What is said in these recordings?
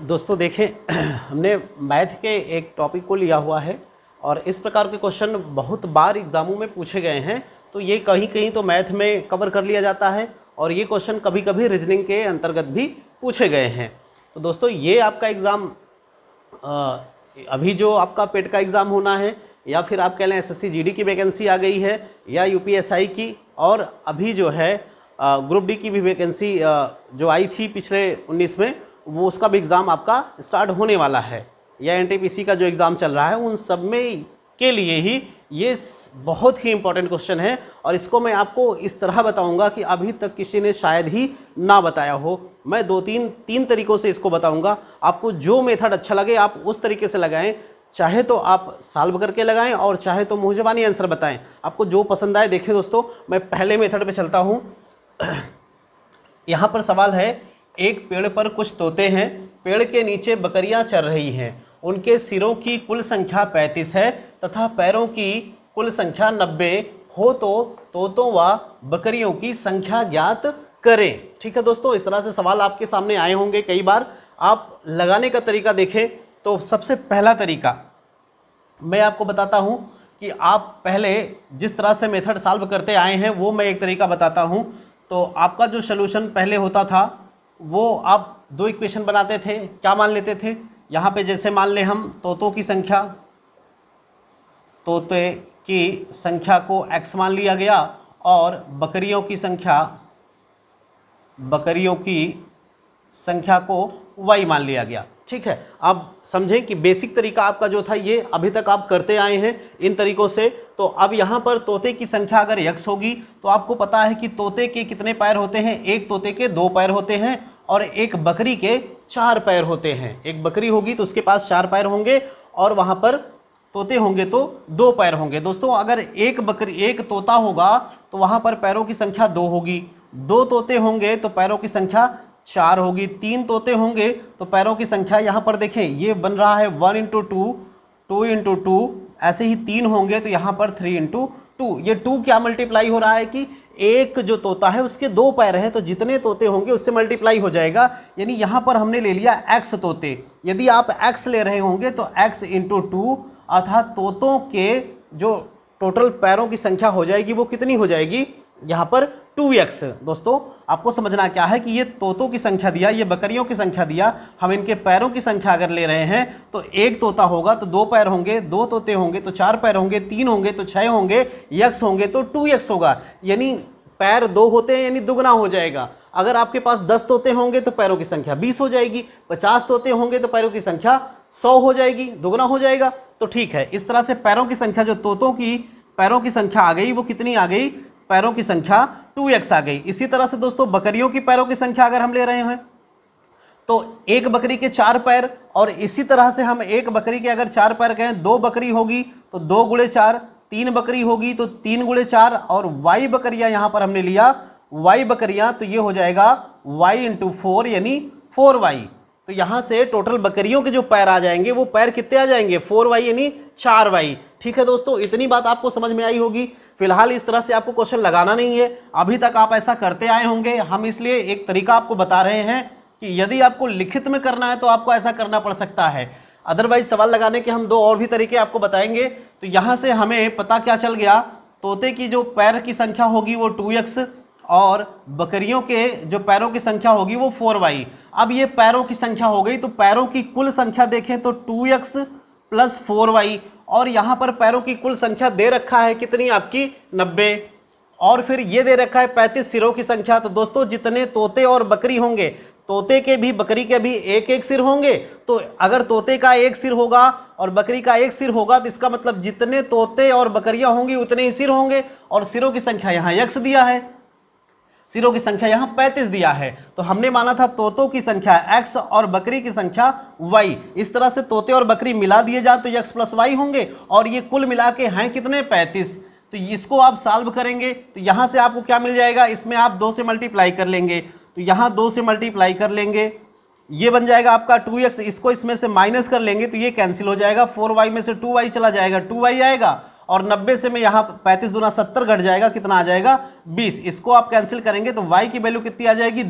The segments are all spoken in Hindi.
दोस्तों देखें हमने मैथ के एक टॉपिक को लिया हुआ है और इस प्रकार के क्वेश्चन बहुत बार एग्ज़ामों में पूछे गए हैं तो ये कहीं कहीं तो मैथ में कवर कर लिया जाता है और ये क्वेश्चन कभी कभी रीजनिंग के अंतर्गत भी पूछे गए हैं तो दोस्तों ये आपका एग्ज़ाम अभी जो आपका पेट का एग्ज़ाम होना है या फिर आप कह लें एस की वैकेंसी आ गई है या यू की और अभी जो है ग्रुप डी की भी वैकेंसी जो आई थी पिछले उन्नीस में वो उसका भी एग्ज़ाम आपका स्टार्ट होने वाला है या एन का जो एग्ज़ाम चल रहा है उन सब में के लिए ही ये बहुत ही इम्पोर्टेंट क्वेश्चन है और इसको मैं आपको इस तरह बताऊंगा कि अभी तक किसी ने शायद ही ना बताया हो मैं दो तीन तीन तरीक़ों से इसको बताऊंगा आपको जो मेथड अच्छा लगे आप उस तरीके से लगाएं चाहे तो आप साल्व करके लगाएं और चाहे तो मुहजबानी जबानी आंसर बताएं आपको जो पसंद आए देखें दोस्तों मैं पहले मेथड पर चलता हूँ यहाँ पर सवाल है एक पेड़ पर कुछ तोते हैं पेड़ के नीचे बकरियां चर रही हैं उनके सिरों की कुल संख्या पैंतीस है तथा पैरों की कुल संख्या नब्बे हो तो तोतों व बकरियों की संख्या ज्ञात करें ठीक है दोस्तों इस तरह से सवाल आपके सामने आए होंगे कई बार आप लगाने का तरीका देखें तो सबसे पहला तरीका मैं आपको बताता हूँ कि आप पहले जिस तरह से मेथड सॉल्व करते आए हैं वो मैं एक तरीका बताता हूँ तो आपका जो सलूशन पहले होता था वो आप दो इक्वेशन बनाते थे क्या मान लेते थे यहाँ पे जैसे मान लें हम तोतों की संख्या तोते की संख्या को एक्स मान लिया गया और बकरियों की संख्या बकरियों की संख्या को वाई मान लिया गया ठीक है अब समझें कि बेसिक तरीका आपका जो था ये अभी तक आप करते आए हैं इन तरीकों से तो अब यहाँ पर तोते की संख्या अगर यक्स होगी तो आपको पता है कि तोते के कितने पैर होते हैं एक तोते के दो पैर होते हैं और एक बकरी के चार पैर होते हैं एक बकरी होगी तो उसके पास चार पैर होंगे और वहाँ पर तोते होंगे तो दो पैर होंगे दोस्तों अगर एक बकरी एक तोता होगा तो वहाँ पर पैरों की संख्या दो होगी दो तोते होंगे तो पैरों की संख्या चार होगी तीन तोते होंगे तो पैरों की संख्या यहाँ पर देखें ये बन रहा है one into two two into two ऐसे ही तीन होंगे तो यहाँ पर थ्री इंटू टू ये टू क्या मल्टीप्लाई हो रहा है कि एक जो तोता है उसके दो पैर हैं तो जितने तोते होंगे उससे मल्टीप्लाई हो जाएगा यानी यहाँ पर हमने ले लिया एक्स तोते यदि आप एक्स ले रहे होंगे तो एक्स इंटू टू अर्थात तोतों के जो टोटल पैरों की संख्या हो जाएगी वो कितनी हो जाएगी यहाँ पर टू एक्स दोस्तों आपको समझना क्या है कि ये तोतों की संख्या दिया ये बकरियों की संख्या दिया हम इनके पैरों की संख्या अगर ले रहे हैं तो एक तोता होगा तो दो पैर होंगे दो तोते होंगे तो चार पैर होंगे तीन होंगे तो छः होंगे यक्स होंगे तो टू यक्स होगा यानी पैर दो होते हैं यानी दुगना हो जाएगा अगर आपके पास दस तोते होंगे तो पैरों की संख्या बीस हो जाएगी पचास तोते होंगे तो पैरों की संख्या सौ हो जाएगी दुगना हो जाएगा तो ठीक है इस तरह से पैरों की संख्या जो तोतों की पैरों की संख्या आ गई वो कितनी आ गई पैरों की संख्या टू एक्स आ गई इसी तरह से दोस्तों बकरियों की पैरों की संख्या अगर हम ले रहे हैं तो एक बकरी के चार पैर और इसी तरह से हम एक बकरी के अगर चार पैर कहें दो बकरी होगी तो दो गुड़े चार तीन बकरी होगी तो तीन गुड़े चार और वाई बकरियां यहां पर हमने लिया वाई बकरियां तो ये हो जाएगा वाई इंटू फोर यानी फोर वाई तो यहाँ से टोटल बकरियों के जो पैर आ जाएंगे वो पैर कितने आ जाएंगे फोर वाई यानी चार वाई ठीक है दोस्तों इतनी बात आपको समझ में आई होगी फिलहाल इस तरह से आपको क्वेश्चन लगाना नहीं है अभी तक आप ऐसा करते आए होंगे हम इसलिए एक तरीका आपको बता रहे हैं कि यदि आपको लिखित में करना है तो आपको ऐसा करना पड़ सकता है अदरवाइज सवाल लगाने के हम दो और भी तरीके आपको बताएंगे तो यहाँ से हमें पता क्या चल गया तोते की जो पैर की संख्या होगी वो टू एक्स और बकरियों के जो पैरों की संख्या होगी वो फोर वाई अब ये पैरों की संख्या हो गई तो पैरों की कुल संख्या देखें तो two X plus four Y और यहाँ पर पैरों की कुल संख्या दे रखा है कितनी आपकी नब्बे और फिर ये दे रखा है पैंतीस सिरों की संख्या तो दोस्तों जितने तोते और बकरी होंगे तोते के भी बकरी के भी एक एक सिर होंगे तो अगर तोते का एक सिर होगा और बकरी का एक सिर होगा तो इसका मतलब जितने तोते और बकरियां होंगी उतने ही सिर होंगे और सिरों की संख्या यहाँ यक्स दिया है सिरों की संख्या यहाँ पैंतीस दिया है तो हमने माना था तोतों की संख्या x और बकरी की संख्या y इस तरह से तोते और बकरी मिला दिए जाए तो एक्स x प्लस वाई होंगे और ये कुल मिला के हैं कितने पैंतीस तो इसको आप सॉल्व करेंगे तो यहाँ से आपको क्या मिल जाएगा इसमें आप दो से मल्टीप्लाई कर लेंगे तो यहाँ दो से मल्टीप्लाई कर लेंगे ये बन जाएगा आपका टू एक्स इसको इसमें से माइनस कर लेंगे तो ये कैंसिल हो जाएगा फोर वाई में से टू वाई चला जाएगा टू वाई आएगा और 90 से में यहाँ 35 दुना 70 घट जाएगा कितना आ जाएगा 20 इसको आप कैंसिल करेंगे तो y की वैल्यू कितनी आ जाएगी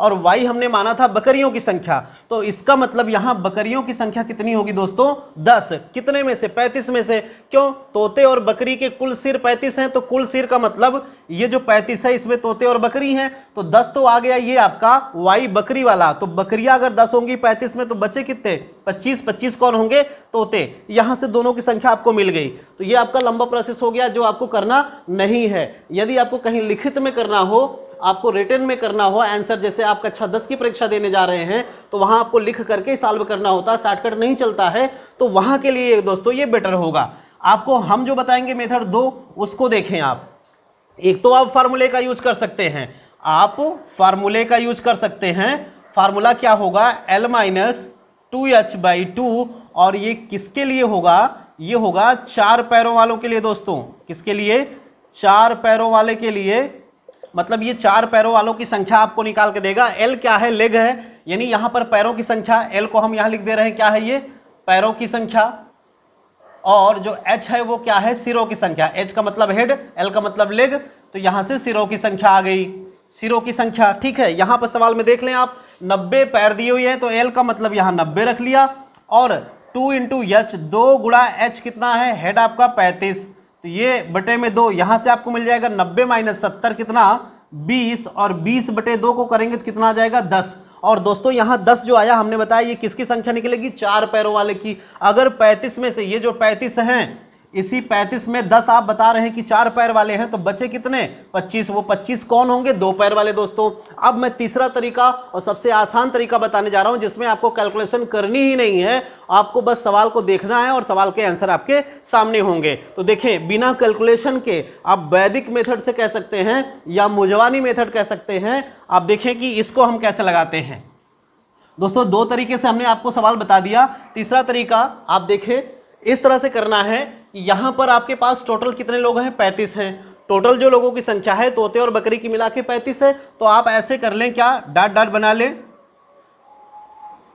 और वाई हमने माना था बकरियों की संख्या तो इसका मतलब यहां बकरियों की संख्या कितनी होगी दोस्तों दस कितने में से पैंतीस में से क्यों तोते और बकरी के कुल सिर पैंतीस हैं तो कुल सिर का मतलब ये जो पैंतीस है इसमें तोते और बकरी हैं तो दस तो आ गया ये आपका वाई बकरी वाला तो बकरिया अगर दस होंगी पैंतीस में तो बचे कितने पच्चीस पच्चीस कौन होंगे तोते यहां से दोनों की संख्या आपको मिल गई तो ये आपका लंबा प्रोसेस हो गया जो आपको करना नहीं है यदि आपको कहीं लिखित में करना हो आपको रिटर्न में करना हो आंसर जैसे आप कक्षा दस की परीक्षा देने जा रहे हैं तो वहाँ आपको लिख करके सॉल्व करना होता है शॉर्टकट नहीं चलता है तो वहाँ के लिए दोस्तों ये बेटर होगा आपको हम जो बताएंगे मेथड दो उसको देखें आप एक तो आप फार्मूले का यूज कर सकते हैं आप फार्मूले का यूज कर सकते हैं फार्मूला क्या होगा L minus two H by two और ये किसके लिए होगा ये होगा चार पैरों वालों के लिए दोस्तों किसके लिए चार पैरों वाले के लिए मतलब ये चार पैरों वालों की संख्या आपको निकाल के देगा एल क्या है लेग है यानी यहां पर पैरों की संख्या एल को हम यहाँ लिख दे रहे हैं क्या है ये पैरों की संख्या और जो एच है वो क्या है सिरों की संख्या एच का मतलब हेड एल का मतलब लेग तो यहां से सिरों की संख्या आ गई सिरों की संख्या ठीक है यहां पर सवाल में देख लें आप नब्बे पैर दिए हुए हैं तो एल का मतलब यहाँ नब्बे रख लिया और टू इंटू एच दो गुड़ा एच कितना है हेड आपका पैंतीस तो ये बटे में दो यहाँ से आपको मिल जाएगा नब्बे माइनस सत्तर कितना बीस और बीस बटे दो को करेंगे तो कितना आ जाएगा दस और दोस्तों यहाँ दस जो आया हमने बताया ये किसकी संख्या निकलेगी चार पैरों वाले की अगर पैंतीस में से ये जो पैंतीस हैं इसी पैंतीस में दस आप बता रहे हैं कि चार पैर वाले हैं तो बचे कितने पच्चीस वो पच्चीस कौन होंगे दो पैर वाले दोस्तों अब मैं तीसरा तरीका और सबसे आसान तरीका बताने जा रहा हूं जिसमें आपको कैलकुलेशन करनी ही नहीं है आपको बस सवाल को देखना है और सवाल के आंसर आपके सामने होंगे तो देखें बिना कैलकुलेशन के आप वैदिक मेथड से कह सकते हैं या मुजवानी मेथड कह सकते हैं आप देखें कि इसको हम कैसे लगाते हैं दोस्तों दो तरीके से हमने आपको सवाल बता दिया तीसरा तरीका आप देखें इस तरह से करना है यहाँ पर आपके पास टोटल कितने लोग हैं पैंतीस हैं टोटल जो लोगों की संख्या है तोते और बकरी की मिला के पैंतीस है तो आप ऐसे कर लें क्या डाट डाट बना लें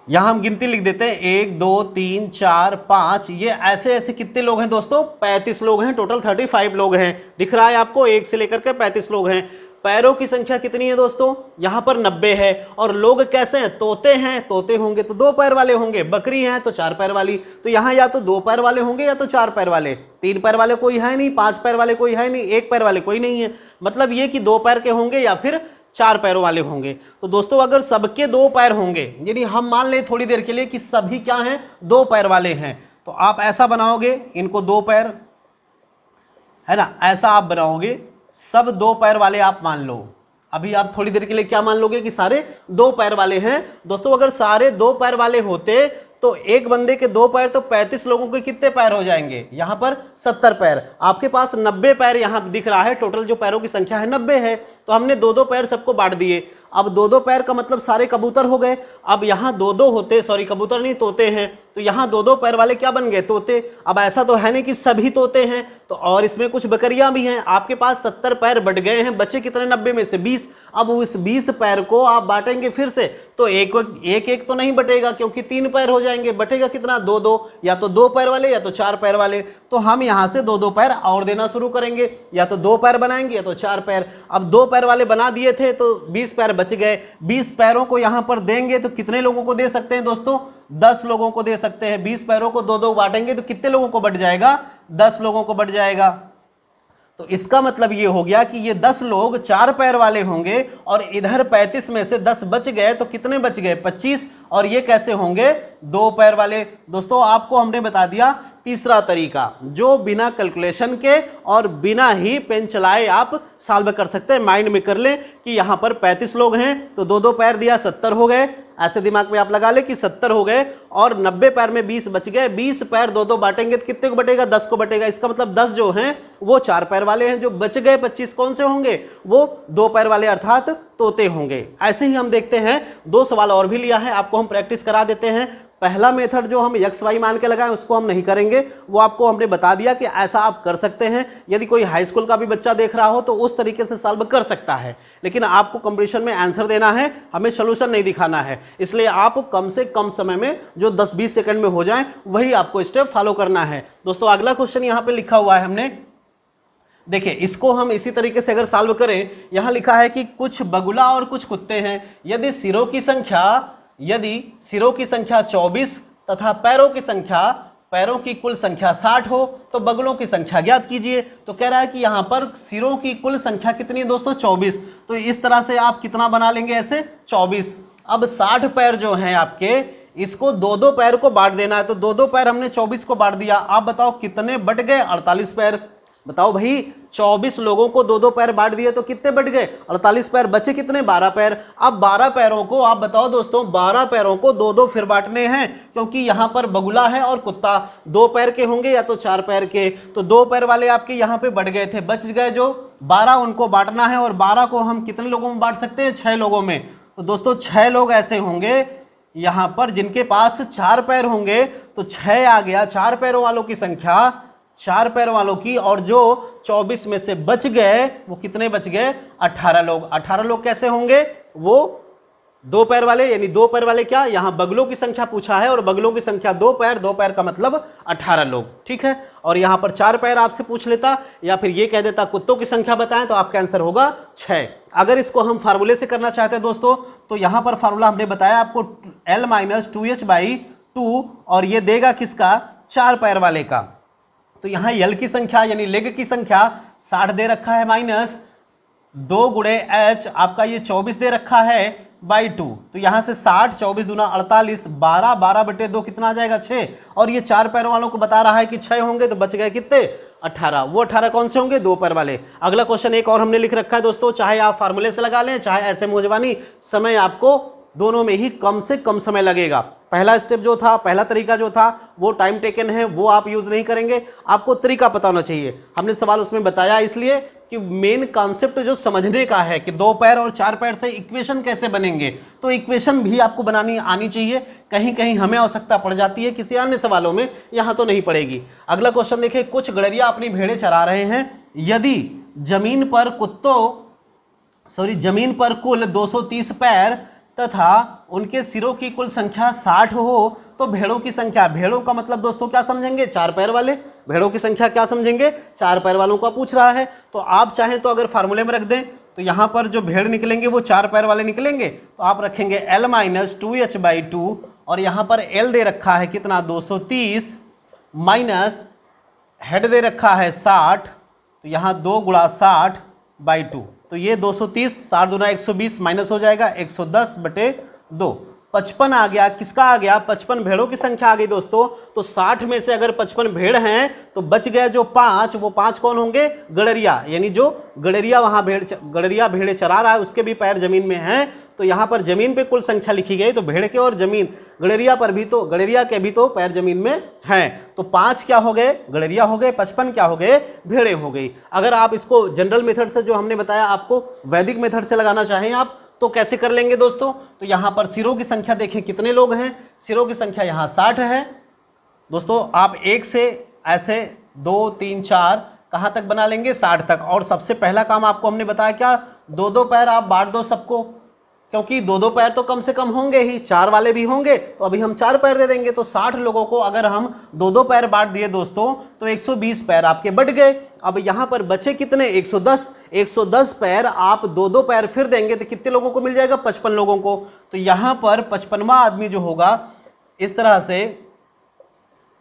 यहाँ हम गिनती लिख देते हैं एक दो तीन चार पाँच ये ऐसे ऐसे कितने लोग हैं दोस्तों पैंतीस लोग हैं टोटल थर्टी फाइव लोग हैं दिख रहा है आपको एक से लेकर के पैंतीस लोग हैं पैरों की संख्या कितनी है दोस्तों यहां पर नब्बे है और लोग कैसे हैं तोते हैं तोते होंगे तो दो पैर वाले होंगे बकरी हैं तो चार पैर वाली तो यहां या तो दो पैर वाले होंगे या तो चार पैर वाले तीन पैर वाले कोई है नहीं पांच पैर वाले कोई है नहीं एक पैर वाले कोई नहीं है मतलब ये कि दो पैर के होंगे या फिर चार पैरों वाले होंगे तो दोस्तों अगर सबके दो पैर होंगे यानी हम मान लें थोड़ी देर के लिए कि सभी क्या हैं दो पैर वाले हैं तो आप ऐसा बनाओगे इनको दो पैर है ना ऐसा आप बनाओगे सब दो पैर वाले आप मान लो अभी आप थोड़ी देर के लिए क्या मान लोगे कि सारे दो पैर वाले हैं दोस्तों अगर सारे दो पैर वाले होते तो एक बंदे के दो पैर तो 35 लोगों के कितने पैर हो जाएंगे यहां पर 70 पैर आपके पास 90 पैर यहां दिख रहा है टोटल जो पैरों की संख्या है 90 है तो हमने दो दो पैर सबको बांट दिए अब दो दो पैर का मतलब सारे कबूतर हो गए अब यहाँ दो दो होते सॉरी कबूतर नहीं तोते हैं तो यहाँ दो दो पैर वाले क्या बन गए तोते अब ऐसा तो है नहीं कि सभी तोते हैं तो और इसमें कुछ बकरियाँ भी हैं आपके पास सत्तर पैर बट गए हैं बचे कितने नब्बे में से बीस अब उस बीस पैर को आप बांटेंगे फिर से तो एक एक एक तो नहीं बटेगा क्योंकि तीन पैर हो जाएंगे बटेगा कितना दो दो या तो दो पैर वाले या तो चार पैर वाले तो हम यहाँ से दो दो पैर और देना शुरू करेंगे या तो दो पैर बनाएंगे या तो चार पैर अब दो पैर वाले बना दिए थे तो 20 पैर बच गए 20 पैरों को यहां पर देंगे तो कितने लोगों को दे सकते हैं दोस्तों 10 लोगों को दे सकते हैं 20 पैरों को दो दो बांटेंगे तो कितने लोगों को बढ़ जाएगा 10 लोगों को बढ़ जाएगा तो इसका मतलब ये हो गया कि ये 10 लोग चार पैर वाले होंगे और इधर पैंतीस में से दस बच गए तो कितने बच गए पच्चीस और ये कैसे होंगे दो पैर वाले दोस्तों आपको हमने बता दिया तीसरा तरीका जो बिना कैलकुलेशन के और बिना ही पेन चलाए आप साल्व कर सकते हैं माइंड में कर लें कि यहाँ पर 35 लोग हैं तो दो दो पैर दिया 70 हो गए ऐसे दिमाग में आप लगा लें कि 70 हो गए और 90 पैर में 20 बच गए 20 पैर दो दो बांटेंगे तो कितने को बटेगा 10 को बटेगा इसका मतलब 10 जो हैं वो चार पैर वाले हैं जो बच गए 25 कौन से होंगे वो दो पैर वाले अर्थात तोते होंगे ऐसे ही हम देखते हैं दो सवाल और भी लिया है आपको हम प्रैक्टिस करा देते हैं पहला मेथड जो हम यक्स वाई मान के लगाएं उसको हम नहीं करेंगे वो आपको हमने बता दिया कि ऐसा आप कर सकते हैं यदि कोई हाई स्कूल का भी बच्चा देख रहा हो तो उस तरीके से सॉल्व कर सकता है लेकिन आपको कंपटीशन में आंसर देना है हमें सोल्यूशन नहीं दिखाना है इसलिए आप कम से कम समय में जो दस बीस सेकेंड में हो जाए वही आपको स्टेप फॉलो करना है दोस्तों अगला क्वेश्चन यहाँ पर लिखा हुआ है हमने देखिए इसको हम इसी तरीके से अगर सॉल्व करें यहाँ लिखा है कि कुछ बगुला और कुछ कुत्ते हैं यदि सिरों की संख्या यदि सिरों की संख्या 24 तथा पैरों की संख्या पैरों की कुल संख्या 60 हो तो बगलों की संख्या ज्ञात कीजिए तो कह रहा है कि यहाँ पर सिरों की कुल संख्या कितनी है दोस्तों 24 तो इस तरह से आप कितना बना लेंगे ऐसे 24 अब 60 पैर जो हैं आपके इसको दो दो पैर को बांट देना है तो दो दो पैर हमने 24 को बांट दिया आप बताओ कितने बट गए 48 पैर बताओ भाई 24 लोगों को दो दो पैर बांट दिए तो कितने बट गए 48 पैर बचे कितने 12 पैर अब 12 पैरों को आप बताओ दोस्तों 12 पैरों को दो दो फिर बांटने हैं क्योंकि यहाँ पर बगुला है और कुत्ता दो पैर के होंगे या तो चार पैर के तो दो पैर वाले आपके यहाँ पे बढ़ गए थे बच गए जो 12 उनको बांटना है और बारह को हम कितने लोगों में बांट सकते हैं छः लोगों में तो दोस्तों छः लोग ऐसे होंगे यहाँ पर जिनके पास चार पैर होंगे तो छः आ गया चार पैरों वालों की संख्या चार पैर वालों की और जो 24 में से बच गए वो कितने बच गए 18 लोग 18 लोग कैसे होंगे वो दो पैर वाले यानी दो पैर वाले क्या यहां बगलों की संख्या पूछा है और बगलों की संख्या दो पैर दो पैर का मतलब 18 लोग ठीक है और यहां पर चार पैर आपसे पूछ लेता या फिर ये कह देता कुत्तों की संख्या बताएं तो आपका आंसर होगा छः अगर इसको हम फार्मूले से करना चाहते हैं दोस्तों तो यहां पर फार्मूला हमने बताया आपको L minus two H by two और ये देगा किसका चार पैर वाले का तो यहाँ यल की संख्या यानी लेग की संख्या साठ दे रखा है माइनस दो गुड़े एच आपका ये चौबीस दे रखा है बाई टू तो यहाँ से साठ चौबीस दूना अड़तालीस बारह बारह बटे दो कितना आ जाएगा छः और ये चार पैरों वालों को बता रहा है कि छः होंगे तो बच गए कितने अट्ठारह वो अट्ठारह कौन से होंगे दो पैर वाले अगला क्वेश्चन एक और हमने लिख रखा है दोस्तों चाहे आप फार्मूले से लगा लें चाहे ऐसे मोजवानी समय आपको दोनों में ही कम से कम समय लगेगा पहला स्टेप जो था पहला तरीका जो था वो टाइम टेकन है वो आप यूज़ नहीं करेंगे आपको तरीका पता होना चाहिए हमने सवाल उसमें बताया इसलिए कि मेन कॉन्सेप्ट जो समझने का है कि दो पैर और चार पैर से इक्वेशन कैसे बनेंगे तो इक्वेशन भी आपको बनानी आनी चाहिए कहीं कहीं हमें आवश्यकता पड़ जाती है किसी अन्य सवालों में यहाँ तो नहीं पड़ेगी अगला क्वेश्चन देखिए कुछ गड़रिया अपनी भेड़े चरा रहे हैं यदि जमीन पर कुत्तों सॉरी जमीन पर कुल 230 पैर तथा उनके सिरों की कुल संख्या साठ हो तो भेड़ों की संख्या भेड़ों का मतलब दोस्तों क्या समझेंगे चार पैर वाले भेड़ों की संख्या क्या समझेंगे चार पैर वालों का पूछ रहा है तो आप चाहें तो अगर फार्मूले में रख दें तो यहाँ पर जो भेड़ निकलेंगे वो चार पैर वाले निकलेंगे तो आप रखेंगे L minus two H by two और यहाँ पर एल दे रखा है कितना दो सौ तीस माइनस हेड दे रखा है साठ तो यहाँ दो गुड़ा साठ बाई टू तो ये 230 सौ तीस साठ दुना एक माइनस हो जाएगा 110 बटे दो पचपन आ गया किसका आ गया पचपन भेड़ों की संख्या आ गई दोस्तों तो साठ में से अगर पचपन भेड़ हैं तो बच गए जो पांच वो पांच कौन होंगे गडरिया यानी जो गडरिया वहां भेड़ गडरिया भेड़े चरा रहा है उसके भी पैर जमीन में हैं तो यहां पर जमीन पे कुल संख्या लिखी गई तो भेड़ के और जमीन गडरिया पर भी तो गडरिया के भी तो पैर जमीन में हैं तो पांच क्या हो गए गड़रिया हो गए पचपन क्या हो गए भेड़े हो गई अगर आप इसको जनरल मेथड से जो हमने बताया आपको वैदिक मेथड से लगाना चाहें आप तो कैसे कर लेंगे दोस्तों तो यहां पर सिरों की संख्या देखें कितने लोग हैं सिरों की संख्या यहां साठ है दोस्तों आप एक से ऐसे दो तीन चार कहां तक बना लेंगे साठ तक और सबसे पहला काम आपको हमने बताया क्या दो दो पैर आप बांट दो सबको क्योंकि दो दो पैर तो कम से कम होंगे ही चार वाले भी होंगे तो अभी हम चार पैर दे देंगे तो साठ लोगों को अगर हम दो दो पैर बांट दिए दोस्तों तो 120 पैर आपके बट गए अब यहाँ पर बचे कितने 110 110 पैर आप दो दो पैर फिर देंगे तो कितने लोगों को मिल जाएगा पचपन लोगों को तो यहाँ पर पचपनवा आदमी जो होगा इस तरह से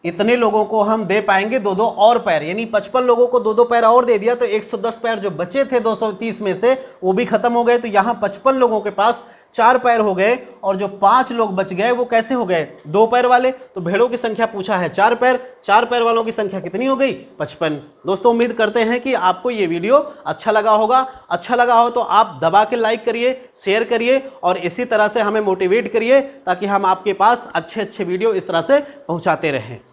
इतने लोगों को हम दे पाएंगे दो दो और पैर यानी पचपन लोगों को दो दो पैर और दे दिया तो 110 पैर जो बचे थे 230 में से वो भी खत्म हो गए तो यहाँ पचपन लोगों के पास चार पैर हो गए और जो पांच लोग बच गए वो कैसे हो गए दो पैर वाले तो भेड़ों की संख्या पूछा है चार पैर चार पैर वालों की संख्या कितनी हो गई पचपन दोस्तों उम्मीद करते हैं कि आपको ये वीडियो अच्छा लगा होगा अच्छा लगा हो तो आप दबा के लाइक करिए शेयर करिए और इसी तरह से हमें मोटिवेट करिए ताकि हम आपके पास अच्छे अच्छे वीडियो इस तरह से पहुँचाते रहें